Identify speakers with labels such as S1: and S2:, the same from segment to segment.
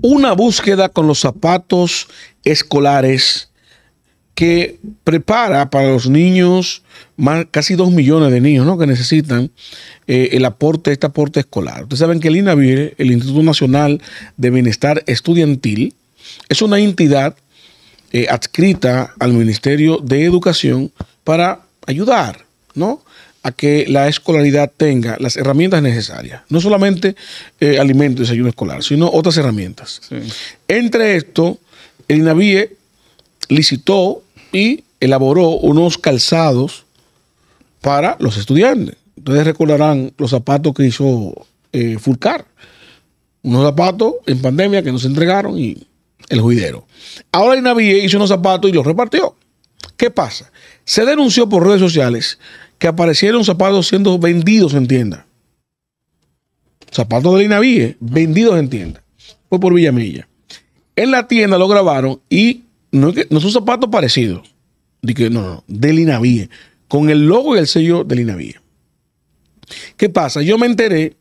S1: Una búsqueda con los zapatos escolares que prepara para los niños, casi dos millones de niños ¿no? que necesitan eh, el aporte, este aporte escolar. Ustedes saben que el INAVIR, el Instituto Nacional de Bienestar Estudiantil, es una entidad eh, adscrita al Ministerio de Educación para ayudar ¿no? a que la escolaridad tenga las herramientas necesarias, no solamente eh, y desayuno escolar, sino otras herramientas. Entre esto, el INAVIE licitó y elaboró unos calzados para los estudiantes. Ustedes recordarán los zapatos que hizo eh, Fulcar, unos zapatos en pandemia que nos entregaron y el juidero. Ahora el INAVIE hizo unos zapatos y los repartió. ¿Qué pasa? Se denunció por redes sociales que aparecieron zapatos siendo vendidos en tienda. Zapatos de Lina Ville vendidos en tienda. Fue por Villamilla. En la tienda lo grabaron y no, es un zapato son zapatos parecidos. que, no, no, de Lina Ville. Con el logo y el sello de Lina Ville. ¿Qué pasa? Yo me enteré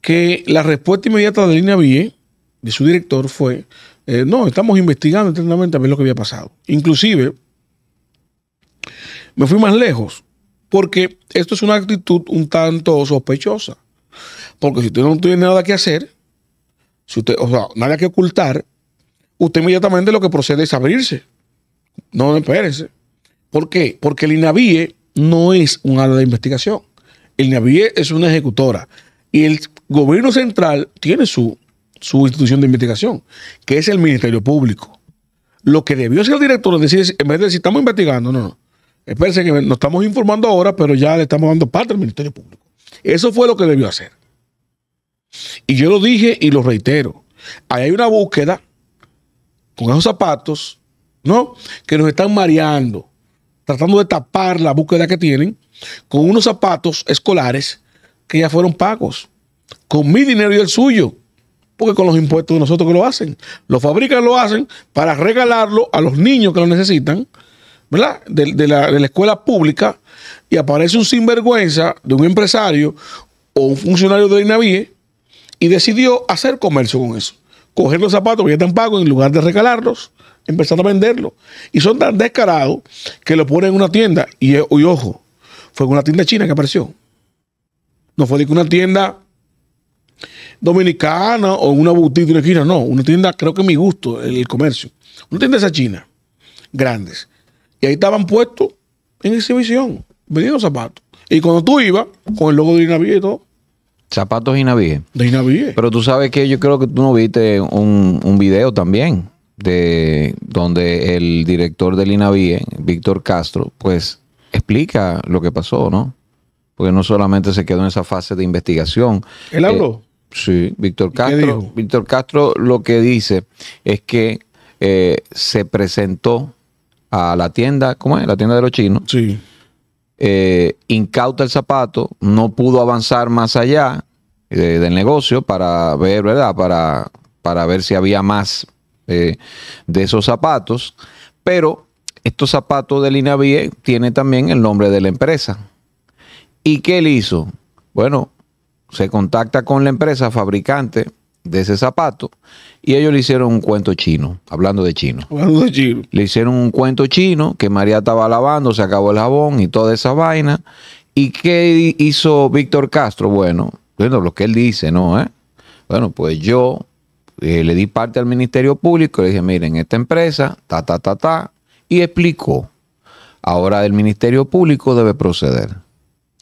S1: que la respuesta inmediata de Lina Ville, de su director, fue eh, no, estamos investigando internamente a ver lo que había pasado. Inclusive, me fui más lejos. Porque esto es una actitud un tanto sospechosa. Porque si usted no tiene nada que hacer, si usted, o sea, nada que ocultar, usted inmediatamente lo que procede es abrirse. No, espérense. ¿Por qué? Porque el INAVIE no es un área de investigación. El INAVIE es una ejecutora. Y el gobierno central tiene su, su institución de investigación, que es el Ministerio Público. Lo que debió ser el director es decir, en vez de decir, estamos investigando, no, no. Espérense que nos estamos informando ahora, pero ya le estamos dando parte al Ministerio Público. Eso fue lo que debió hacer. Y yo lo dije y lo reitero. Ahí hay una búsqueda con esos zapatos, ¿no? Que nos están mareando, tratando de tapar la búsqueda que tienen con unos zapatos escolares que ya fueron pagos, con mi dinero y el suyo, porque con los impuestos de nosotros que lo hacen. Lo fabrican, lo hacen para regalarlo a los niños que lo necesitan ¿verdad? De, la, escuela pública y aparece un sinvergüenza de un empresario o un funcionario de la INAVIE y decidió hacer comercio con eso. Coger los zapatos que ya están pagos en lugar de regalarlos, empezando a venderlos. Y son tan descarados que lo ponen en una tienda. Y, ojo, fue una tienda china que apareció. No fue de una tienda dominicana o una boutique de una esquina, no. Una tienda, creo que mi gusto, el comercio. Una tienda esa china, grandes ahí estaban puestos en exhibición, vendiendo zapatos. Y cuando tú ibas, con el logo de Inavie y todo. Zapatos
S2: Inavie. De Inavie. Pero tú sabes que yo creo que tú no viste un, un video también de donde el director del INAVIE, Víctor Castro, pues explica lo que pasó, ¿no? Porque no solamente se quedó en esa fase de investigación. ¿Él eh, habló? sí, Víctor Castro. Víctor Castro lo que dice es que eh, se presentó a la tienda, ¿cómo es? La tienda de los chinos. Sí. Eh, incauta el zapato, no pudo avanzar más allá eh, del negocio para ver, ¿verdad? Para, para ver si había más eh, de esos zapatos. Pero estos zapatos de línea bien tienen también el nombre de la empresa. ¿Y qué él hizo? Bueno, se contacta con la empresa fabricante de ese zapato y ellos le hicieron un cuento chino, hablando de chino. Le hicieron un cuento chino que María estaba lavando, se acabó el jabón y toda esa vaina. ¿Y qué hizo Víctor Castro? Bueno, bueno, lo que él dice, ¿no? Eh? Bueno, pues yo eh, le di parte al Ministerio Público, le dije, miren, esta empresa, ta, ta, ta, ta, y explicó. Ahora el Ministerio Público debe proceder.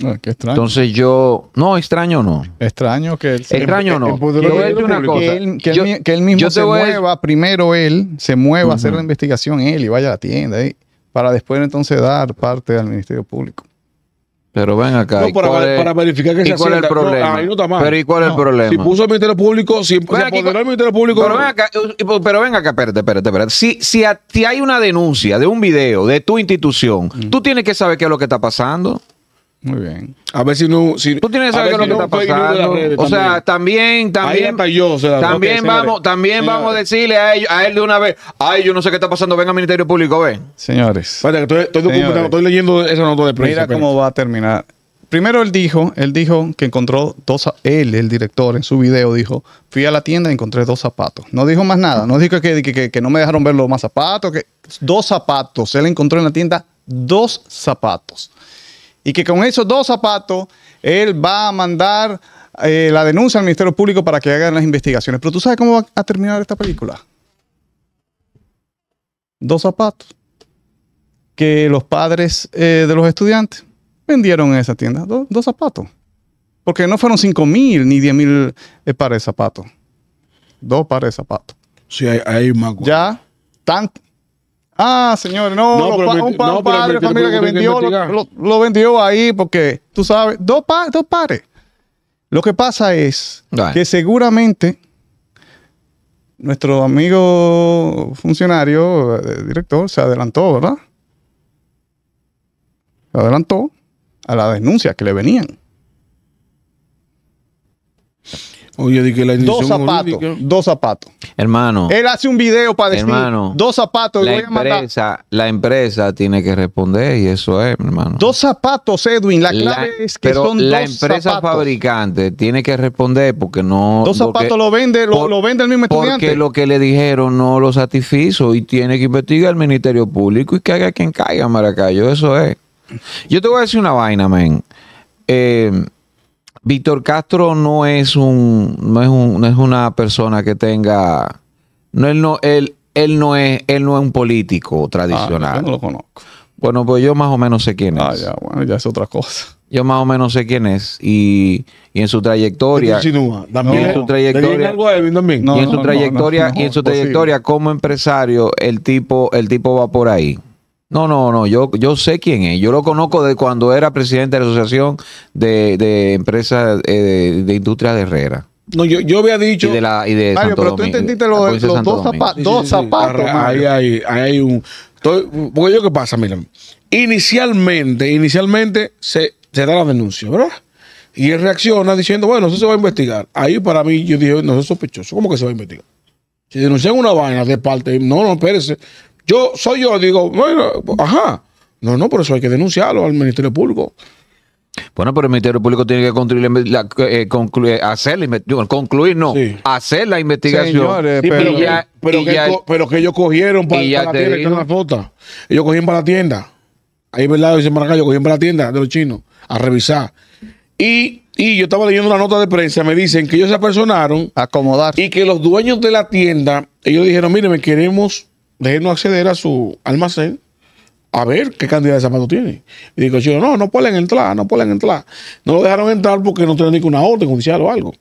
S2: Ah, entonces yo, no, extraño no. Extraño que él Extraño no. Que él mismo se mueva,
S3: primero él se mueva a hacer la investigación él y vaya a la tienda ahí eh, para después entonces dar parte al Ministerio Público.
S2: Pero ven acá. No, para, verificar que ¿y se cuál es el problema? Pero ¿y cuál es el problema? Si puso el Ministerio Público, si Ministerio Público. Pero ven acá, pero ven acá, espérate, espérate, Si, si, hay una denuncia de un video de tu institución, tú tienes que saber qué es lo que
S1: está pasando. Muy bien. A ver si no. Si, Tú tienes que saber lo que está pasando. o sea, también, también. también vamos, también vamos
S2: a decirle a él, de una vez. Ay, yo no sé qué está pasando. Venga al Ministerio Público, ven.
S3: Señores. estoy, estoy, leyendo esa nota de prensa. Mira cómo va a terminar. Primero él dijo, él dijo que encontró dos, él, el director, en su video dijo, fui a la tienda y encontré dos zapatos. No dijo más nada, no dijo que, que, no me dejaron ver los más zapatos, que dos zapatos. Él encontró en la tienda dos zapatos y que con esos dos zapatos él va a mandar eh, la denuncia al Ministerio Público para que hagan las investigaciones. Pero tú sabes cómo va a terminar esta película. Dos zapatos que los padres eh, de los estudiantes vendieron en esa tienda. dos zapatos. Porque no fueron cinco mil ni diez mil eh, pares de zapatos. Dos pares de zapatos. Sí, hay, hay más. Ya, tan, Ah, señor, no, un, padre familia que vendió, lo, vendió ahí porque, tú sabes, dos, dos pares. Lo que pasa es que seguramente nuestro amigo funcionario, eh, director, se adelantó, ¿verdad? Se adelantó a las denuncias que le venían. Oh, dos zapatos, dos zapatos. Hermano. Él hace un video para decir hermano, dos zapatos. La, voy empresa, a
S2: la empresa tiene que responder y eso es, hermano.
S3: Dos zapatos, Edwin. La clave es que dos son la empresa
S2: fabricante tiene que responder porque no. Dos zapatos lo
S3: vende, lo, vende el mismo estudiante. Porque
S2: lo que le dijeron no lo satisfizo y tiene que investigar el Ministerio Público y que haga quien caiga, Maracayo. Eso es. Yo te voy a decir una vaina, men. Eh, Víctor Castro no es un, no es un, no es una persona que tenga, no él no, él, él no es, él no es un político ah, tradicional. yo no lo conozco. Bueno, pues yo más o menos sé quién ah, es.
S3: Ah, ya, bueno, ya es otra cosa.
S2: Yo más o menos sé quién es y, y en su trayectoria. Y en su
S3: trayectoria. también? y en su trayectoria y en su trayectoria
S2: como empresario el tipo el tipo va por ahí. No, no, no, yo, yo sé quién es. Yo lo conozco de cuando era presidente de la Asociación de, Empresas eh, de, Industria de Herrera. No, yo, había dicho.
S1: Mario,
S2: pero tú entendiste
S3: los dos, dos zapatos.
S1: Ahí, hay un. porque yo, ¿qué pasa? Mira, inicialmente, inicialmente se, se da la denuncia, ¿verdad? Y él reacciona diciendo, bueno, eso se va a investigar. Ahí para mí yo dije, no, eso sospechoso. ¿Cómo que se va a investigar? Si denuncian una vaina de parte, no, no, espérese. Yo soy yo, digo, bueno, ajá. No, no, por eso hay que denunciarlo al Ministerio Público.
S2: Bueno, pero el Ministerio Público tiene que concluir, hacer la
S1: investigación, concluir no,
S2: hacer la investigación. pero, pero, que, ellos
S1: cogieron para, la tienda, Ellos cogieron para la tienda. Ahí, ¿verdad? Dicen para acá, ellos cogieron para la tienda de los chinos a revisar. Y, y yo estaba leyendo una nota de prensa, me dicen que ellos se apersonaron. Y que los dueños de la tienda, ellos dijeron, mire, me queremos de no acceder a su almacén a ver qué cantidad de zapatos tiene. Y digo no, no pueden entrar, no pueden entrar. No lo dejaron entrar porque no tenían ninguna orden judicial o algo.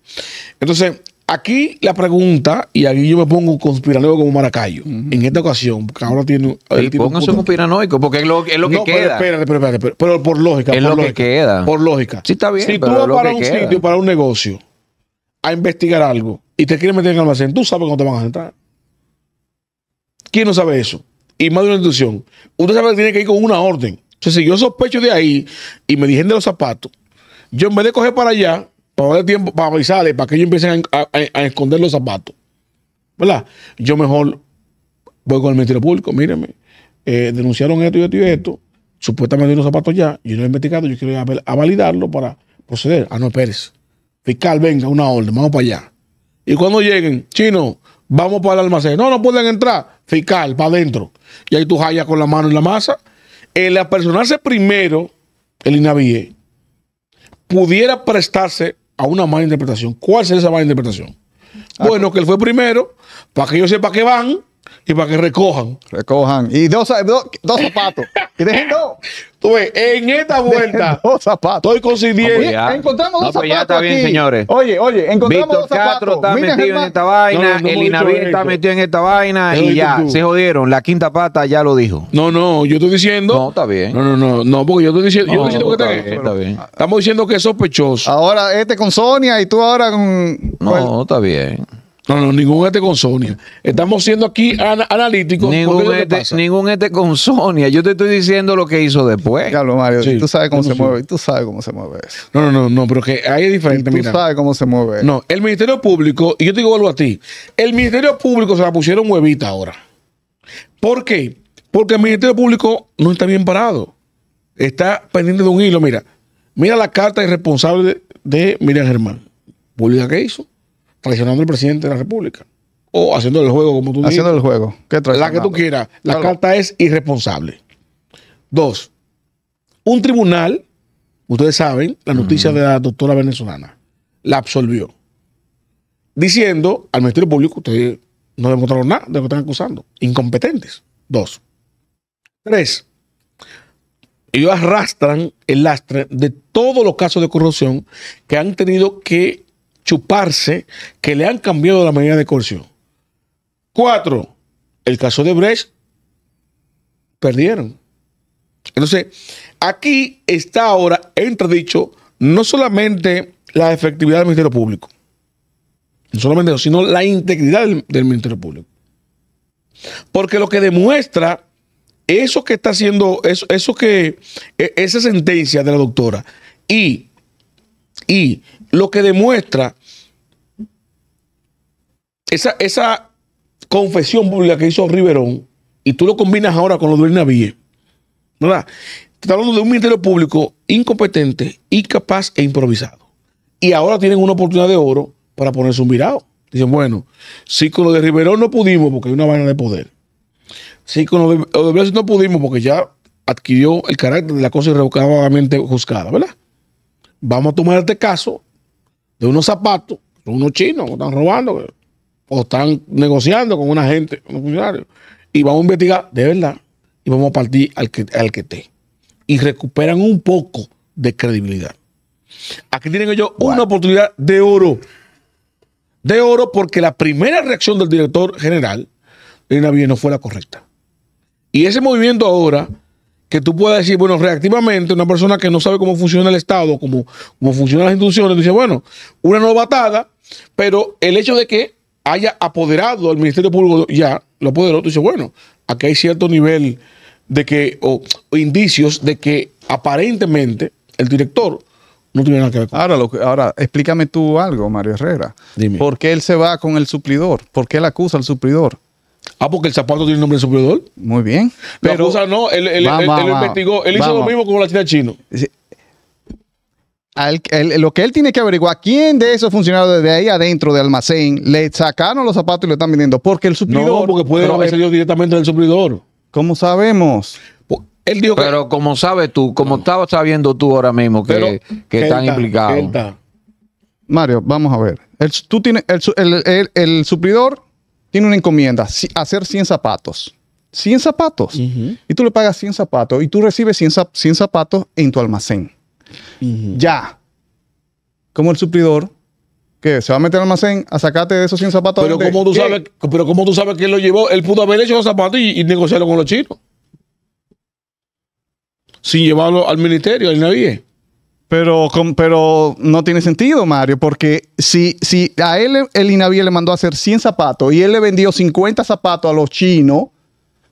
S1: Entonces, aquí la pregunta, y aquí yo me pongo conspiranoico como Maracayo, en esta ocasión, porque ahora tiene... Pónganse un
S2: conspiranoico, porque es lo, es lo que queda. espérate,
S1: espérate, espérate, pero, por lógica. Es por lo lógica, que queda. Si tú vas para un sitio, para un negocio, a investigar algo, y te quieren meter en el almacén, tú sabes cuándo te van a entrar. ¿Quién no sabe eso? Y más de una institución. Usted sabe que tiene que ir con una orden. Entonces, si yo sospecho de ahí y me dijeron de los zapatos, yo en vez de coger para allá, para dar tiempo, para avisarle, para que ellos empiecen a, esconder los zapatos, ¿verdad? Yo mejor voy con el Ministerio Público, míreme, eh, denunciaron esto y esto y esto, supuestamente los zapatos ya, yo no he investigado, yo quiero ir a, validarlo para proceder. a ah, no, Pérez. Fiscal, venga, una orden, vamos para allá. Y cuando lleguen, chino, vamos para el almacén. No, no pueden entrar. Fiscal, para adentro. Y ahí tú hallas con la mano en la masa. El apersonarse primero, el INAVIE, pudiera prestarse a una mala interpretación. ¿Cuál sería esa mala interpretación? Ah, bueno, pues. que él fue primero, para que yo sepa que van, y para que
S3: recojan. Recojan. Y dos, dos, zapatos. y dejen dos. Tú en esta vuelta. dos zapatos. Estoy consiguiendo. Pues encontramos dos pues zapatos. está señores. Oye, oye, encontramos dos zapatos. está metido en esta vaina. el está
S2: metido en esta vaina. Y ya, se jodieron. La quinta pata ya lo dijo. No, no, yo estoy diciendo. No, está bien. No, no, no. No, porque yo estoy diciendo. yo estoy diciendo que
S1: Estamos diciendo que es sospechoso. Ahora este con Sonia y tú ahora con. No, está bien. No, no, ningún este con Sonia. Estamos siendo aquí analíticos. Este,
S2: ningún este, con Sonia. Yo te estoy diciendo lo que hizo
S1: después. Carlos Mario, tú sabes cómo se mueve.
S3: Tú sabes cómo se mueve No, no, no, no pero que ahí es diferente. tú sabes cómo se mueve. No,
S1: el Ministerio Público, y yo te digo algo a ti. El Ministerio Público se la pusieron huevita ahora. ¿Por qué? Porque el Ministerio Público no está bien parado. Está pendiente de un hilo. Mira, mira la carta irresponsable de, Miriam Germán. ¿Pública que hizo? traicionando al presidente de la República. O haciendo el juego, como tú dices. Haciendo el juego. la que tú quieras. La carta es irresponsable. Dos, un tribunal, ustedes saben, la noticia de la doctora venezolana, la absolvió. Diciendo al Ministerio Público, ustedes no demostraron nada de lo que están acusando. Incompetentes. Dos. Tres, ellos arrastran el lastre de todos los casos de corrupción que han tenido que chuparse que le han cambiado la medida de coerción. Cuatro, el caso de Brecht, perdieron. Entonces, aquí está ahora entredicho no solamente la efectividad del Ministerio Público, no solamente eso, sino la integridad del, Ministerio Público. Porque lo que demuestra eso que está haciendo, eso, eso que, e, esa sentencia de la doctora y, y lo que demuestra esa, esa confesión pública que hizo Riverón, y tú lo combinas ahora con lo de Navíe, ¿verdad? Está hablando de un ministerio público incompetente, incapaz e improvisado. Y ahora tienen una oportunidad de oro para ponerse un virado. Dicen, bueno, si con lo de Riverón no pudimos porque hay una vaina de poder. Si con lo de Odebrecht no pudimos porque ya adquirió el carácter de la cosa irrevocablemente juzgada, ¿verdad? Vamos a tomar este caso de unos zapatos, son unos chinos que están robando o están negociando con una gente, un funcionario Y vamos a investigar, de verdad, y vamos a partir al que, esté. Y recuperan un poco de credibilidad. Aquí tienen ellos una oportunidad de oro. De oro porque la primera reacción del director general de Navier no fue la correcta. Y ese movimiento ahora que tú puedas decir, bueno, reactivamente, una persona que no sabe cómo funciona el Estado, cómo, cómo funcionan las instituciones, dice, bueno, una novatada, pero el hecho de que haya apoderado al Ministerio Público ya, lo apoderó, tú dices, bueno, aquí hay cierto nivel de que, o, indicios de que aparentemente el director no tiene nada que
S3: ver con ahora, lo que, ahora, explícame tú algo, Mario Herrera. Dime. ¿Por qué él se va con el suplidor? ¿Por qué él acusa al suplidor? Ah, porque el zapato tiene el nombre del superior. Muy bien. Pero, o sea,
S1: no, él, investigó, él hizo lo mismo
S3: con la China chino. lo que él tiene que averiguar, ¿quién de esos funcionarios de ahí adentro del almacén le sacaron los zapatos y lo están vendiendo? Porque el suplidor. No, porque puede haber salido directamente del suplidor. ¿Cómo sabemos? Pues,
S2: él pero como sabes tú, como estaba estabas
S3: sabiendo tú ahora mismo que, que están implicados. Mario, vamos a ver. tú tienes, el, el, el, tiene una encomienda, hacer 100 zapatos. 100 zapatos. Y tú le pagas 100 zapatos y tú recibes 100, zapatos en tu almacén. Ya. Como el suplidor que se va a meter al almacén a sacarte de esos 100 zapatos. Pero, como tú, sabes, pero como
S1: tú sabes que lo llevó, él pudo haber hecho los zapatos y, negociarlo con los chinos. Sin llevarlo al ministerio, al navío.
S3: Pero, pero no tiene sentido, Mario, porque si, si a él el INAVIE le mandó a hacer 100 zapatos y él le vendió 50 zapatos a los chinos,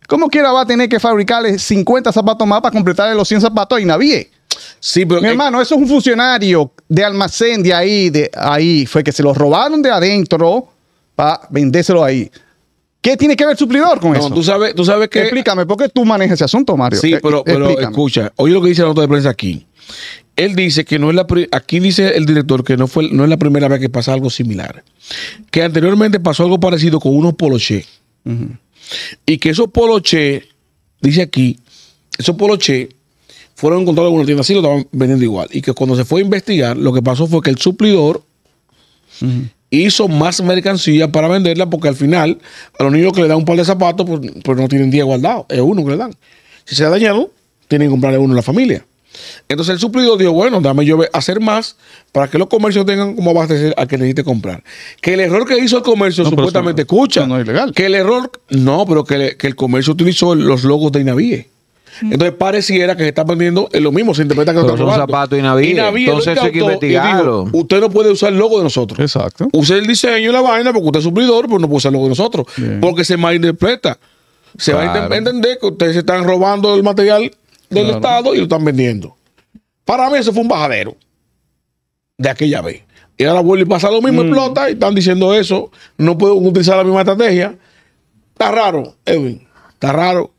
S3: ¿cómo quiera va a tener que fabricarle 50 zapatos más para completar los 100 zapatos a INAVIE? Sí, pero Mi eh, hermano, eso es un funcionario de almacén de ahí, de ahí. Fue que se los robaron de adentro para vendérselo ahí. ¿Qué tiene que ver el suplidor con eso? Tú sabes, tú sabes que. Explícame, ¿por qué tú manejas ese asunto, Mario? Sí, eh, pero, eh, escucha,
S1: oye lo que dice la nota de prensa aquí él dice que no es la aquí dice el director que no fue no es la primera vez que pasa algo similar. Que anteriormente pasó algo parecido con unos poloche. Y que esos poloche, dice aquí, esos poloche fueron encontrados en una tienda así, lo estaban vendiendo igual. Y que cuando se fue a investigar, lo que pasó fue que el suplidor hizo más mercancía para venderla, porque al final, a los niños que le dan un par de zapatos, pues, pues no tienen día guardado. Es uno que le dan. Si se ha dañado, tienen que comprarle uno a la familia. Entonces el suplidor dijo, bueno, dame yo hacer más para que los comercios tengan como abastecer a que necesite comprar. Que el error que hizo el comercio, supuestamente, escucha, no es que el error, no, pero que, el comercio utilizó los logos de Inavie. Mm. Entonces pareciera que se está vendiendo en eh, lo mismo, se interpreta que no está Entonces hay que investigarlo. usted no puede usar el logo de nosotros. Exacto. Use el diseño y la vaina porque usted es suplidor, pero no puede usar el logo de nosotros. Porque se malinterpreta. Se va a entender que ustedes se están robando el material del Estado y lo están vendiendo. Para mí eso fue un bajadero de aquella vez. Y ahora vuelve y pasa lo mismo, mm. explota y están diciendo eso. No puedo utilizar la misma estrategia. Está raro, Edwin. Está raro.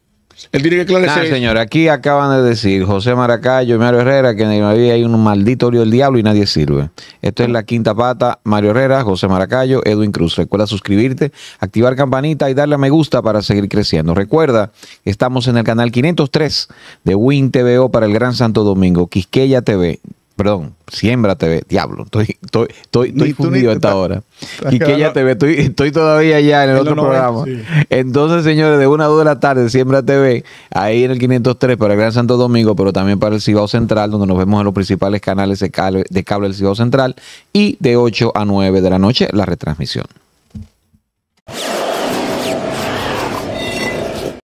S1: El
S2: señor, aquí acaban de decir José Maracayo y Mario Herrera que en el hay un maldito lío del diablo y nadie sirve. Esto es la quinta pata. Mario Herrera, José Maracayo, Edwin Cruz. Recuerda suscribirte, activar campanita y darle a me gusta para seguir creciendo. Recuerda estamos en el canal 503 de Win TVO para el Gran Santo Domingo, Quisqueya TV perdón, Siembra TV, diablo, estoy, estoy, fundido a esta hora. Y que ya TV, estoy, estoy todavía ya en el otro programa. Entonces, señores, de una a dos de la tarde, Siembra TV, ahí en el 503 para el Gran Santo Domingo, pero también para el Cibao Central, donde nos vemos en los principales canales de cable, de cable del Cibao Central, y de 8 a 9 de la noche,
S3: la retransmisión.